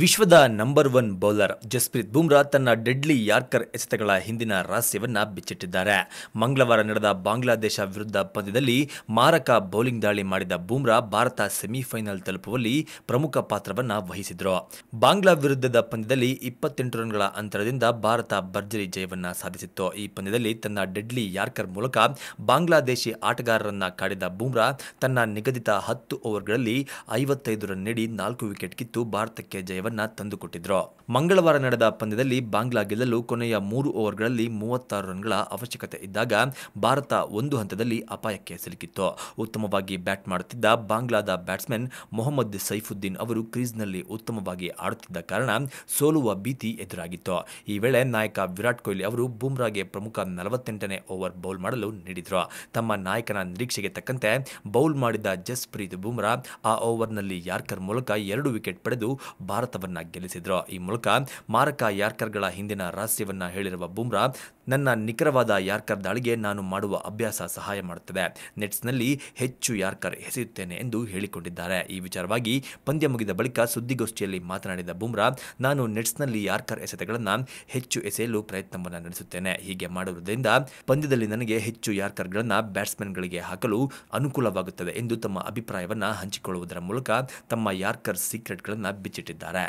ವಿಶ್ವದ number one bowler Jasprit Bumrah ತನ್ನ deadly yorker ಎಸೆತಗಳ ಹಿಂದಿನ ರಹಸ್ಯವನ್ನು ಬಿಚ್ಚಿಟ್ಟಿದ್ದಾರೆ ಮಂಗಳವಾರ ನಡೆದ ಬಾಂಗ್ಲಾದೇಶ ವಿರುದ್ಧ ಪಂದ್ಯದಲ್ಲಿ ಮಾರಕ ಬೌಲಿಂಗ್ ದಾಳಿ ಮಾಡಿದ ಬುಮ್ರಾ ಭಾರತ ಸೆಮಿಫೈನಲ್ ತಲುಪುವಲ್ಲಿ ಪ್ರಮುಖ ಪಾತ್ರವನ್ನು ವಹಿಸಿದ್ರು ಬಾಂಗ್ಲಾ ವಿರುದ್ಧದ ಪಂದ್ಯದಲ್ಲಿ ಇಪ್ಪತ್ತೆಂಟು ರನ್ಗಳ ಅಂತರದಿಂದ ಭಾರತ ಭರ್ಜರಿ ಜಯವನ್ನು ಸಾಧಿಸಿತ್ತು ಈ ಪಂದ್ಯದಲ್ಲಿ ತನ್ನ ಡೆಡ್ಲಿ ಯಾರ್ಕರ್ ಮೂಲಕ ಬಾಂಗ್ಲಾದೇಶಿ ಆಟಗಾರರನ್ನ ಕಾಡಿದ ಬುಮ್ರಾ ತನ್ನ ನಿಗದಿತ ಹತ್ತು ಓವರ್ಗಳಲ್ಲಿ ಐವತ್ತೈದು ರನ್ ನೀಡಿ ನಾಲ್ಕು ವಿಕೆಟ್ ಕಿತ್ತು ಭಾರತಕ್ಕೆ ಜಯ ಜಯವನ್ನ ತಂದುಕೊಟ್ಟಿದ್ರು ಮಂಗಳವಾರ ನಡೆದ ಪಂದ್ಯದಲ್ಲಿ ಬಾಂಗ್ಲಾ ಗೆಲ್ಲಲು ಕೊನೆಯ ಮೂರು ಓವರ್ಗಳಲ್ಲಿ ಮೂವತ್ತಾರು ರನ್ಗಳ ಅವಶ್ಯಕತೆ ಇದ್ದಾಗ ಭಾರತ ಒಂದು ಹಂತದಲ್ಲಿ ಅಪಾಯಕ್ಕೆ ಸಿಲುಕಿತ್ತು ಉತ್ತಮವಾಗಿ ಬ್ಯಾಟ್ ಮಾಡುತ್ತಿದ್ದ ಬಾಂಗ್ಲಾದ ಬ್ಯಾಟ್ಸ್ಮನ್ ಮೊಹಮ್ಮದ್ ಸೈಫುದ್ದೀನ್ ಅವರು ಕ್ರೀಸ್ನಲ್ಲಿ ಉತ್ತಮವಾಗಿ ಆಡುತ್ತಿದ್ದ ಕಾರಣ ಸೋಲುವ ಭೀತಿ ಎದುರಾಗಿತ್ತು ಈ ವೇಳೆ ನಾಯಕ ವಿರಾಟ್ ಕೊಹ್ಲಿ ಅವರು ಬೂಮ್ರಾಗೆ ಪ್ರಮುಖ ನಲವತ್ತೆಂಟನೇ ಓವರ್ ಬೌಲ್ ಮಾಡಲು ನೀಡಿದ್ರು ತಮ್ಮ ನಾಯಕನ ನಿರೀಕ್ಷೆಗೆ ತಕ್ಕಂತೆ ಬೌಲ್ ಮಾಡಿದ ಜಸ್ಪ್ರೀತ್ ಬೂಮ್ರಾ ಆ ಓವರ್ನಲ್ಲಿ ಯಾರ್ಕರ್ ಮೂಲಕ ಎರಡು ವಿಕೆಟ್ ಪಡೆದು ಭಾರತ ಭಾರತವನ್ನ ಗೆಲ್ಲಿಸಿದ್ರು ಈ ಮೂಲಕ ಮಾರಕ ಯಾರ್ಕರ್ಗಳ ಹಿಂದಿನ ರಹಸ್ಯವನ್ನ ಹೇಳಿರುವ ಬುಮ್ರಾ ನನ್ನ ನಿಖರವಾದ ಯಾರ್ಕರ್ ದಾಳಿಗೆ ನಾನು ಮಾಡುವ ಅಭ್ಯಾಸ ಸಹಾಯ ಮಾಡುತ್ತದೆ ನೆಟ್ಸ್ನಲ್ಲಿ ಹೆಚ್ಚು ಯಾರ್ಕರ್ ಎಸೆಯುತ್ತೇನೆ ಎಂದು ಹೇಳಿಕೊಂಡಿದ್ದಾರೆ ಈ ವಿಚಾರವಾಗಿ ಪಂದ್ಯ ಮುಗಿದ ಬಳಿಕ ಸುದ್ದಿಗೋಷ್ಠಿಯಲ್ಲಿ ಮಾತನಾಡಿದ ಬುಮ್ರಾ ನಾನು ನೆಟ್ಸ್ನಲ್ಲಿ ಯಾರ್ಕರ್ ಎಸೆತಗಳನ್ನು ಹೆಚ್ಚು ಎಸೆಯಲು ಪ್ರಯತ್ನವನ್ನು ನಡೆಸುತ್ತೇನೆ ಹೀಗೆ ಮಾಡುವುದರಿಂದ ಪಂದ್ಯದಲ್ಲಿ ನನಗೆ ಹೆಚ್ಚು ಯಾರ್ಕರ್ಗಳನ್ನು ಬ್ಯಾಟ್ಸ್ಮನ್ಗಳಿಗೆ ಹಾಕಲು ಅನುಕೂಲವಾಗುತ್ತದೆ ಎಂದು ತಮ್ಮ ಅಭಿಪ್ರಾಯವನ್ನು ಹಂಚಿಕೊಳ್ಳುವುದರ ಮೂಲಕ ತಮ್ಮ ಯಾರ್ಕರ್ ಸೀಕ್ರೆಟ್ಗಳನ್ನು ಬಿಚ್ಚಿಟ್ಟಿದ್ದಾರೆ